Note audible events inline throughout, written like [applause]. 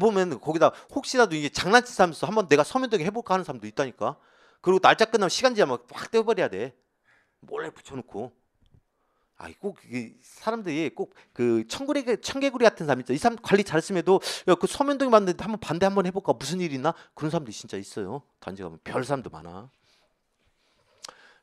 가보면 거기다 혹시라도 이게 장난치면서 한번 내가 서면되게 해볼까 하는 사람도 있다니까. 그리고 날짜 끝나면 시간제 막확 떼어버려야 돼. 몰래 붙여놓고. 아이 꼭 사람들이 꼭 그 청구리 청개구리 같은 사람 있죠. 이 사람 관리 잘했음에도 야그 서면동이 맞는데 한번 반대 한번 해볼까 무슨 일 있나 그런 사람들이 진짜 있어요. 단지 가면 별 사람도 많아.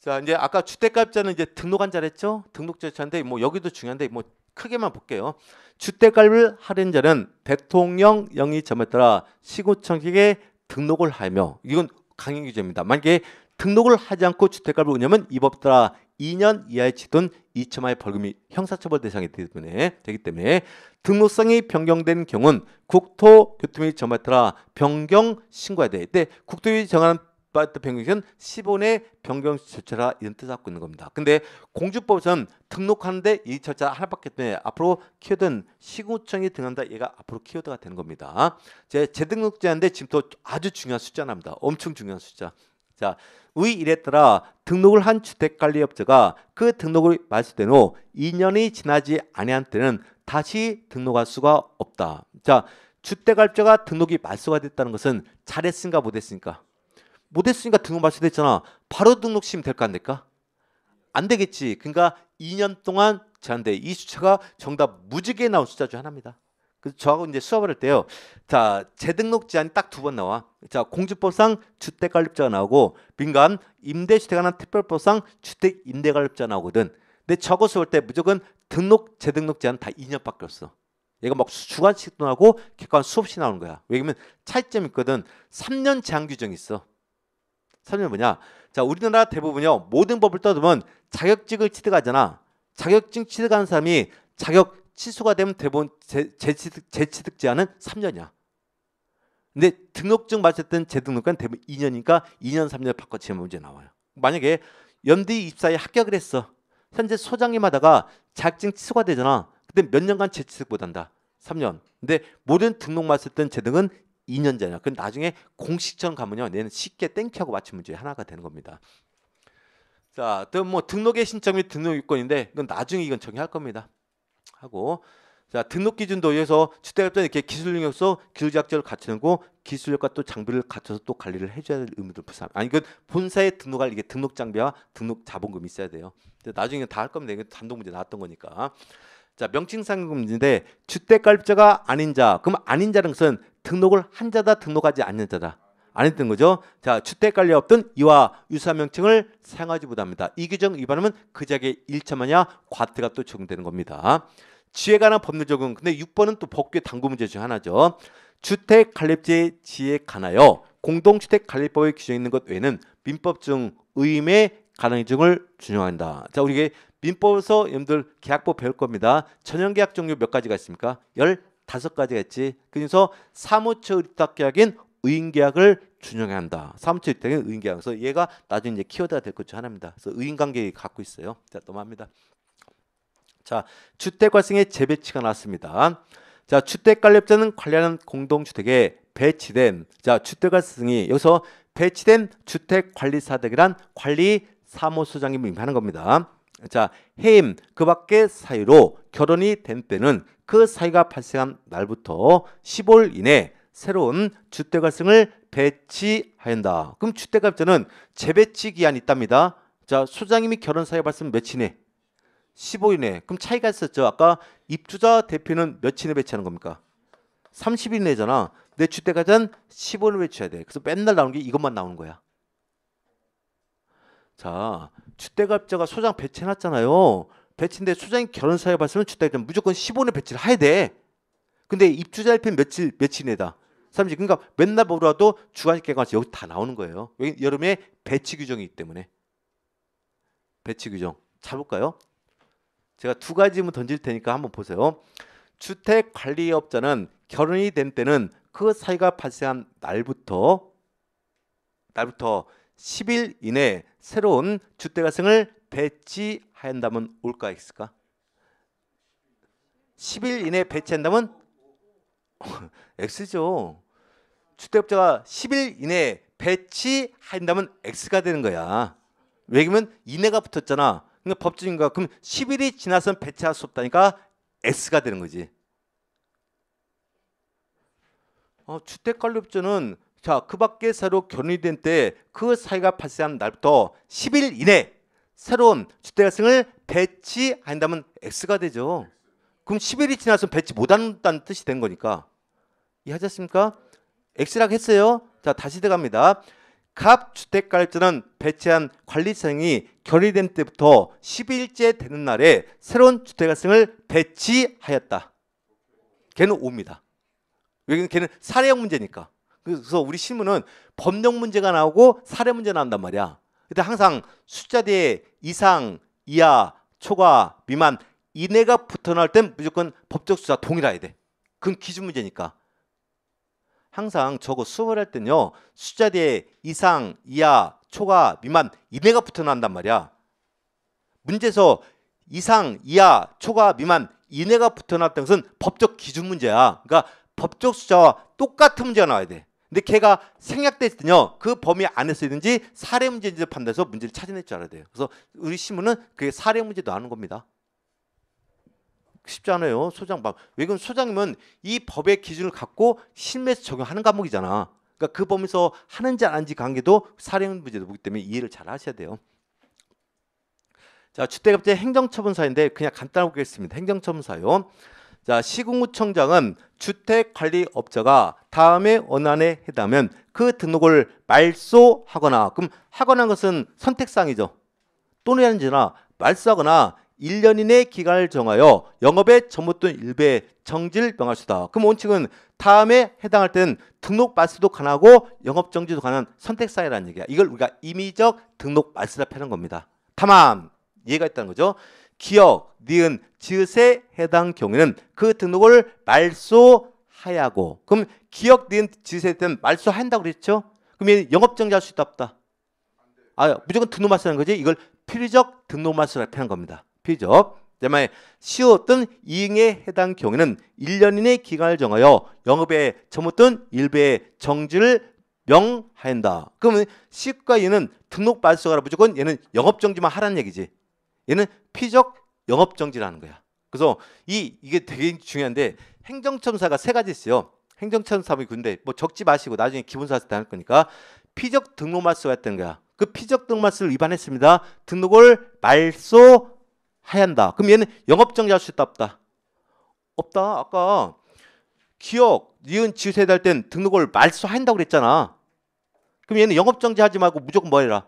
자 이제 아까 주택가입자는 이제 등록한 자랬죠. 등록 절차인데 뭐 여기도 중요한데 뭐 크게만 볼게요. 주택가를 할인자는 대통령 영위점에 따라 시구청에 등록을 하며 이건 강행 규제입니다. 만약에 등록을 하지 않고 주택가를 운영하면 이법 따라 2년 이하의 지돈 2천만의 벌금이 형사처벌 대상이 되기 때문에, 되기 때문에 등록성이 변경된 경우는 국토교통위 정에 따라 변경 신고해야 돼. 국토위 정한 but 변경시는 1 0원에 변경시 절차라 이런 뜻을 갖고 있는 겁니다. 근데 공주법은 등록하는데 이 절차 하나밖에 때문에 앞으로 키워드는 시구청이 등한다 얘가 앞으로 키워드가 되는 겁니다. 제 재등록제한데 지금 또 아주 중요한 숫자 납니다. 엄청 중요한 숫자. 자, 의 일에 따라 등록을 한 주택관리업자가 그 등록을 말소된 후 2년이 지나지 아니한 때는 다시 등록할 수가 없다. 자, 주택관리업자가 등록이 말소가 됐다는 것은 잘했으니까 못했으니까 못했으니까 등록 발생됐잖아. 바로 등록 시면 될까 안 될까? 안 되겠지. 그러니까 2년 동안 제한돼. 이 숫자가 정답 무지개 나온 숫자 중 하나입니다. 그래서 저하고 이제 수업을 할 때요. 자, 재등록 제한이 딱 두 번 나와. 자, 공주법상 주택관리자 가 나오고 민간 임대주택하는 특별법상 주택 임대관리자 나오거든. 근데 저거 수업 때 무조건 등록 재등록 제한 다 2년밖에 없어. 얘가 막 주관식도 나고 객관 수없이 나오는 거야. 왜냐면 차이점이 있거든. 3년 제한 규정이 있어. 3년 뭐냐? 자, 우리나라 대부분요. 모든 법을 떠들면 자격증을 취득하잖아. 자격증 취득한 사람이 자격 취소가 되면 대부분 재, 취득 재취득 제한은 3년이야. 근데 등록증 마쳤던 재등록은 대부분 2년이니까 2년 3년 바꿔치면 문제 나와요. 만약에 연대입사에 합격을 했어. 현재 소장님 하다가 자격증 취소가 되잖아. 근데 몇 년간 재취득 못 한다. 3년. 근데 모든 등록 마쳤던 재등은 2년 전이야. 그 나중에 공식점 가면요. 얘는 쉽게 땡큐하고 맞춤 문제 하나가 되는 겁니다. 자, 또 뭐 등록의 신청 및 등록 요건인데 그건 나중에 이건 정의할 겁니다. 하고 자 등록 기준도 위해서 주택협정에 이렇게 기술력으로서 기술작전을 갖추는 거, 기술력과 또 장비를 갖춰서 또 관리를 해줘야 될 의무를 부산 아니 그 본사에 등록할 이게 등록 장비와 등록 자본금이 있어야 돼요. 근데 나중에 다 할 겁니다. 이게 단독 문제 나왔던 거니까. 자, 명칭상금인데 주택가입자가 아닌 자. 그럼 아닌 자는 것은 등록을 한 자다 등록하지 않는 자다. 안 했던 거죠. 자, 주택 관리 없던 이와 유사 명칭을 사용하지 못합니다. 이 규정 위반하면 그 자격의 1만이야 과태가 또 적용되는 겁니다. 지에 관한 법률 적용. 근데 6번은 또 법규 당구 문제 중 하나죠. 주택 관리업의 지에 혜 관하여 공동주택 관리법에 규정해 있는 것 외에는 민법 중 의임의 가능성을 준용한다. 자, 우리에게 민법에서 여러분들 계약법 배울 겁니다. 전형계약 종류 몇 가지가 있습니까? 1 5 가지가 있지. 그래서 사무처 의탁계약인 의인계약을 준용해야 한다. 사무처 의탁인 의인계약. 그래서 얘가 나중에 이제 키워드가 될 것 중 하나입니다. 그래서 의인관계 에 갖고 있어요. 자 넘어갑니다. 자 주택 과생의 재배치가 나왔습니다. 자 주택 관리업자는 관리하는 공동주택에 배치된 자 주택 발생이 여기서 배치된 주택관리사대이란 관리 사무소장이 님 임하는 겁니다. 자, 해임 그 밖의 사유로 결혼이 된 때는 그사유가 발생한 날부터 15일 이내 새로운 주택활성을 배치하였다. 그럼 주택가입은 재배치 기한이 있답니다. 자, 소장님이 결혼 사유 발생 며칠에 15일에 이 그럼 차이가 있었죠. 아까 입주자 대표는 며칠 이내 배치하는 겁니까? 30일 내잖아. 내 주택가전 15일 배치해야 돼. 그래서 맨날 나오는 게 이것만 나오는 거야. 자, 주택가자가 소장 배치해놨잖아요. 배치인데 소장이 결혼 사유 발생은 주택가 무조건 15년 배치를 해야 돼. 근데 입주자의 편 며칠 며칠내다 30. 그러니까 맨날 보더라도 주간식 개관서 여기 다 나오는 거예요. 여기 여름에 배치 규정이 기 때문에 배치 규정 잡을까요? 제가 두 가지문 던질 테니까 한번 보세요. 주택 관리업자는 결혼이 된 때는 그 사이가 발생한 날부터 날부터 10일 이내에 새로운 주택가승을 배치한다면 올까 있을까? 10일 이내에 배치한다면 [laughs] X죠. 주택업자가 10일 이내에 배치한다면 X가 되는 거야. 왜냐면 이내가 붙었잖아. 그러니까 법적인가 그럼 10일이 지나서는 배치할 수 없다니까 S가 되는 거지. 어, 주택 관리업자는 자, 그 밖에 새로 결혼된 때 그사유가 발생한 날부터 10일 이내 새로운 주택가성을 배치한다면 X가 되죠. 그럼 10일이 지나서 배치 못한다는 뜻이 된 거니까. 이해하셨습니까? X라고 했어요. 자, 다시 들어갑니다. 갑 주택가일자는 배치한 관리사항이 결의된 때부터 10일째 되는 날에 새로운 주택가성을 배치하였다. 걔는 입니다 왜냐면 걔는 사례형 문제니까. 그래서 우리 신문은 법령 문제가 나오고 사례 문제 나온단 말이야. 근데 항상 숫자 뒤에 이상, 이하, 초과, 미만 이내가 붙어 나올 땐 무조건 법적 수사 동일해야 돼. 그건 기준 문제니까. 항상 저거 수업을 할 땐요. 숫자 뒤에 이상, 이하, 초과, 미만 이내가 붙어 나온단 말이야. 문제에서 이상, 이하, 초과, 미만 이내가 붙어 나왔던 것은 법적 기준 문제야. 그러니까 법적 수사와 똑같은 문제가 나와야 돼. 근데 걔가 생략됐든요. 그 범위 안에서 있는지 사례 문제인지 판단해서 문제를 찾아낼 줄 알아야 돼요. 그래서 우리 시문은 그게 사례 문제도 아는 겁니다. 쉽지 않아요. 소장 막 외근 소장님은 이 법의 기준을 갖고 실무에서 적용하는 과목이잖아. 그러니까 그 범위에서 하는지 안 하는지 관계도 사례 문제도 보기 때문에 이해를 잘 하셔야 돼요. 자, 주택업체 행정처분 사인데 그냥 간단하게 보겠습니다. 행정처분 사요. 자, 시군구청장은 주택관리업자가 다음의 원안에 해당하면 그 등록을 말소하거나 그럼 하거나 것은 선택사항이죠. 또는 지나 말소하거나 1년 이내 기간을 정하여 영업에 전부 또는 일배 정지를 명할 수다. 그럼 원칙은 다음에 해당할 때는 등록 말소도 가능하고 영업 정지도 가능한 선택사항이라는 얘기야. 이걸 우리가 임의적 등록 말소라 패는 겁니다. 다만 이해가 있다는 거죠. 기억, 니은, 지읒에 해당 경우에는 그 등록을 말소하야고. 그럼 기억, 니은, 지읒에 대한 말소한다고 그랬죠? 그럼 영업정지 할수 있다 없다? 아, 무조건 등록만 말 쓰는 거지. 이걸 필적 등록만 쓰라 하는 겁니다. 필적. 때문에 시어떤 이행에 해당 경우에는 1년 이내 기간을 정하여 영업에 전무든 일배의 정지를 명하한다. 그러면 시과 얘는 등록 발생하라 무조건 얘는 영업 정지만 하라는 얘기지. 얘는 피적 영업 정지라는 거야. 그래서 이 이게 되게 중요한데 행정청사가세 가지 있어요. 행정청사이 군데 뭐 적지 마시고 나중에 기본사에서 할 거니까 피적 등록말소가 했던 거야. 그 피적 등록말소를 위반했습니다. 등록을 말소하얀다. 그럼 얘는 영업 정지할 수 있다 없다? 없다. 아까 기억 니은 지우세 달땐 등록을 말소한다고 그랬잖아. 그럼 얘는 영업 정지하지 말고 무조건 뭐 해라?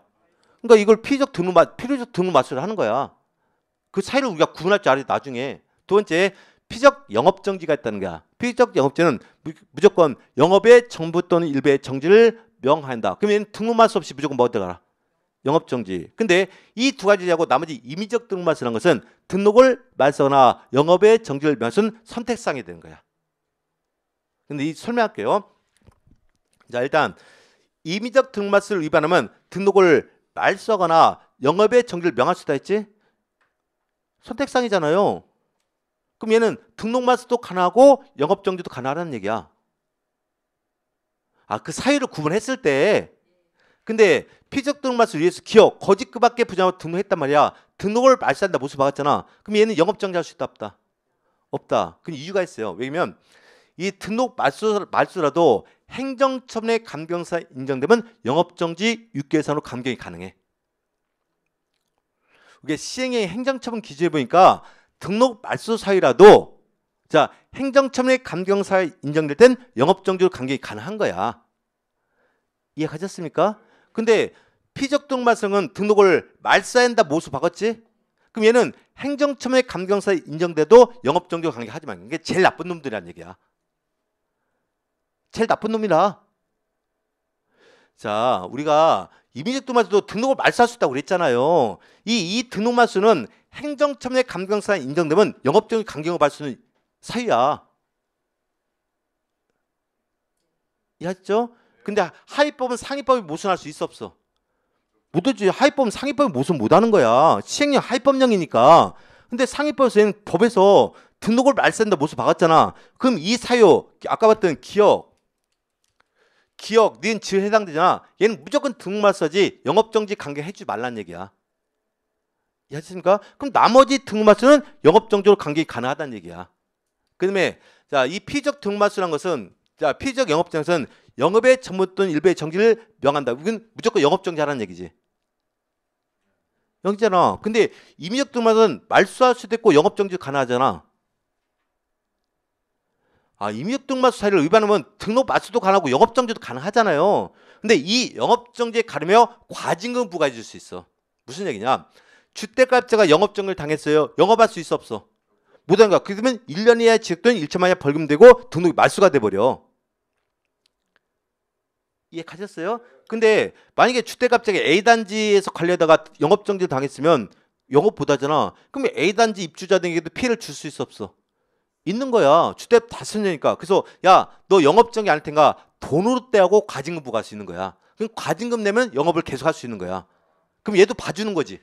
그러니까 이걸 피적 등록 맛, 필요적 등록 마으로 하는 거야. 그사이를 우리가 구분할 줄 알아야 나중에. 두 번째, 피적 영업정지가 있다는 거야. 피적 영업제는 무조건 영업의 정부 또는 일부의 정지를 명한다. 그러면 등록마수 없이 무조건 뭐 들어가라? 영업정지. 근데 이 두 가지하고 나머지 임의적 등록마서라는 것은 등록을 말서나 영업의 정지를 명하는 선택상이 되는 거야. 근데 이 설명할게요. 자 일단 임의적 등록마서를 위반하면 등록을 말소거나 영업의 정지를 명할 수다 있 했지? 선택상이잖아요. 그럼 얘는 등록 말소도 가능하고 영업 정지도 가능하다는 얘기야. 아, 그사유를 구분했을 때 근데 피적 등록 말를위해서 기업 거짓 급밖에 그 부정하고 등록했단 말이야. 등록을 말소한다 모습 박았잖아. 그럼 얘는 영업 정지할 수 있다 없다? 없다. 그 이유가 있어요. 왜냐면 이 등록 말소라도 행정처분 의 감경사 인정되면 영업정지 6개월로 감경이 가능해. 이게 시행의 행정처분 기준에 보니까 등록 말소 사유라도 자 행정처분의 감경사 인정될 땐 영업정지로 감경이 가능한 거야. 이해 가셨습니까? 근데 피적 등말성은 등록을 말사한다 모수 박았지? 그럼 얘는 행정처분의 감경사 인정돼도 영업정지로 감경하지 말 이게 제일 나쁜 놈들이란 얘기야. 제일 나쁜 놈이라. 자, 우리가 이민식 도마수도 등록을 말소할 수 있다고 그랬잖아요. 이, 이 등록 말소는 행정처의 감경사안 인정되면 영업적인 강경을 발수는 사유야. 이해하죠 근데 하위법은 상위법이 모순할 수 있어 없어? 못하지. 하위법은 상위법이 모순 못하는 거야. 시행령 하위법령이니까. 근데 상위법에서는 법에서 등록을 말세한다 모습 박았잖아. 그럼 이 사유, 아까 봤던 기억, 기억, 니은 지 해당되잖아. 얘는 무조건 등록만 써지 영업정지 관계해주지 말란 얘기야. 이해하십니까? 그럼 나머지 등록만수는 영업정지로 관계 가능하다는 얘기야. 그 다음에 자, 이 피적 등록만수란 것은 자, 피적 영업정지는 영업의 전문 또는 일부의 정지를 명한다. 이건 무조건 영업정지하라는 얘기지. 영지잖아. 근데 임의적 등록만수는 말소할 수도 있고 영업정지 가능하잖아. 아, 임의등마수 사례를 위반하면 등록 마수도 가능하고 영업정지도 가능하잖아요. 근데 이 영업정지에 가르며 과징금 부과해줄 수 있어. 무슨 얘기냐? 주택가입자가 영업정지를 당했어요. 영업할 수 있어 없어? 못하는 거야. 그러면 1년 이하의 지역돈 1천만 이하 벌금되고 등록이 말수가 돼버려. 이해 가셨어요? 근데 만약에 주택갑자기 A단지에서 관리하다가 영업정지 당했으면 영업 보다잖아. 그럼 A단지 입주자 등에게도 피해를 줄 수 있어 없어? 있는 거야. 주택 다 쓰려니까. 그래서 야, 너 영업정지 안할 텐가? 돈으로 떼하고 과징금 부과할 수 있는 거야. 그럼 과징금 내면 영업을 계속 할 수 있는 거야. 그럼 얘도 봐주는 거지.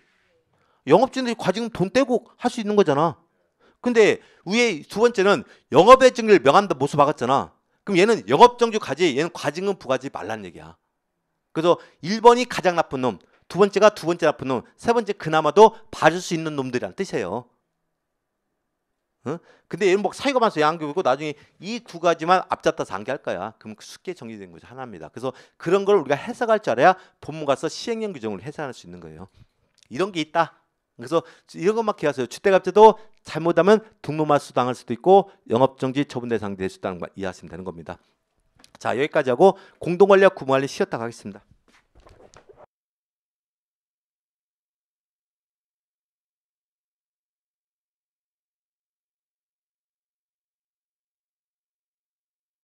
영업증들이 과징금 돈 떼고 할 수 있는 거잖아. 근데 위에 두 번째는 영업의 증을 명한다 모습 박았잖아. 그럼 얘는 영업정지 가지, 얘는 과징금 부과하지 말란 얘기야. 그래서 1번이 가장 나쁜 놈, 두 번째가 두 번째 나쁜 놈, 세 번째 그나마도 봐줄 수 있는 놈들이란 뜻이에요. 어? 근데 얘는 뭐 사이가 많아서 양교이고 나중에 이 두 가지만 앞잡다서 암기할 거야. 그럼 쉽게 정리된 거죠. 하나입니다. 그래서 그런 걸 우리가 해석할 줄 알아야 본문 가서 시행령 규정을 해석할 수 있는 거예요. 이런 게 있다. 그래서 이런 것만 기억하세요. 주택합제도 잘못하면 등록마수 당할 수도 있고 영업정지 처분 대상 될수 있다는 걸 이해하시면 되는 겁니다. 자 여기까지 하고 공동관리와 구분관리 쉬었다 가겠습니다.